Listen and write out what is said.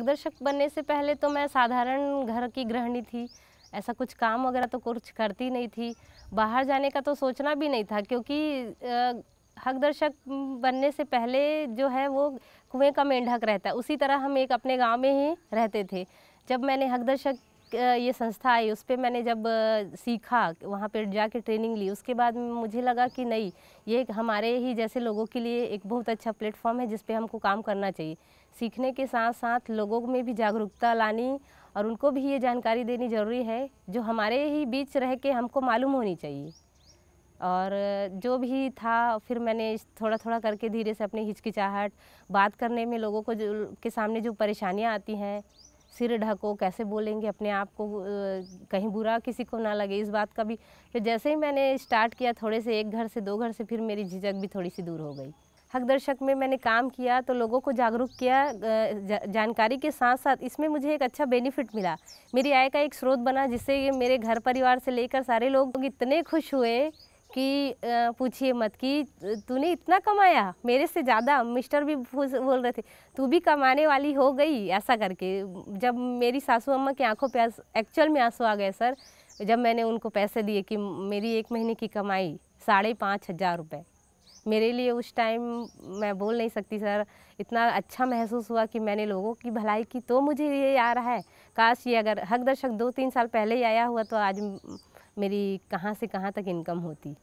दर्शक बनने से पहले तो मैं साधारण घर की गृहिणी थी ऐसा कुछ काम वगैरह तो कुछ करती नहीं थी बाहर जाने का तो सोचना भी नहीं था क्योंकि हक दर्शक बनने से पहले जो है वो कुएं का मेंढक रहता है उसी तरह हम एक अपने गांव में ही रहते थे जब मैंने हक दर्शक ये संस्था आई उस पर मैंने जब सीखा वहाँ पर जाके ट्रेनिंग ली उसके बाद मुझे लगा कि नहीं ये हमारे ही जैसे लोगों के लिए एक बहुत अच्छा प्लेटफॉर्म है जिस पर हमको काम करना चाहिए सीखने के साथ साथ लोगों में भी जागरूकता लानी और उनको भी ये जानकारी देनी ज़रूरी है जो हमारे ही बीच रह के हमको मालूम होनी चाहिए और जो भी था फिर मैंने थोड़ा थोड़ा करके धीरे से अपनी हिचकिचाहट बात करने में लोगों को जो के सामने जो परेशानियाँ आती हैं सिर ढको कैसे बोलेंगे अपने आप को कहीं बुरा किसी को ना लगे इस बात का भी फिर तो जैसे ही मैंने स्टार्ट किया थोड़े से एक घर से दो घर से फिर मेरी झिझक भी थोड़ी सी दूर हो गई हक दर्शक में मैंने काम किया तो लोगों को जागरूक किया जा, जानकारी के साथ साथ इसमें मुझे एक अच्छा बेनिफिट मिला मेरी आय का एक स्रोत बना जिससे मेरे घर परिवार से लेकर सारे लोग इतने खुश हुए कि पूछिए मत कि तूने इतना कमाया मेरे से ज़्यादा मिस्टर भी बोल रहे थे तू भी कमाने वाली हो गई ऐसा करके जब मेरी सासू अम्मा की आंखों पे एक्चुअल में आंसू आ गए सर जब मैंने उनको पैसे दिए कि मेरी एक महीने की कमाई साढ़े पाँच हज़ार रुपये मेरे लिए उस टाइम मैं बोल नहीं सकती सर इतना अच्छा महसूस हुआ कि मैंने लोगों की भलाई की तो मुझे ये आ रहा है काश ये अगर हक दर्शक दो तीन साल पहले ही आया हुआ तो आज मेरी कहाँ से कहाँ तक इनकम होती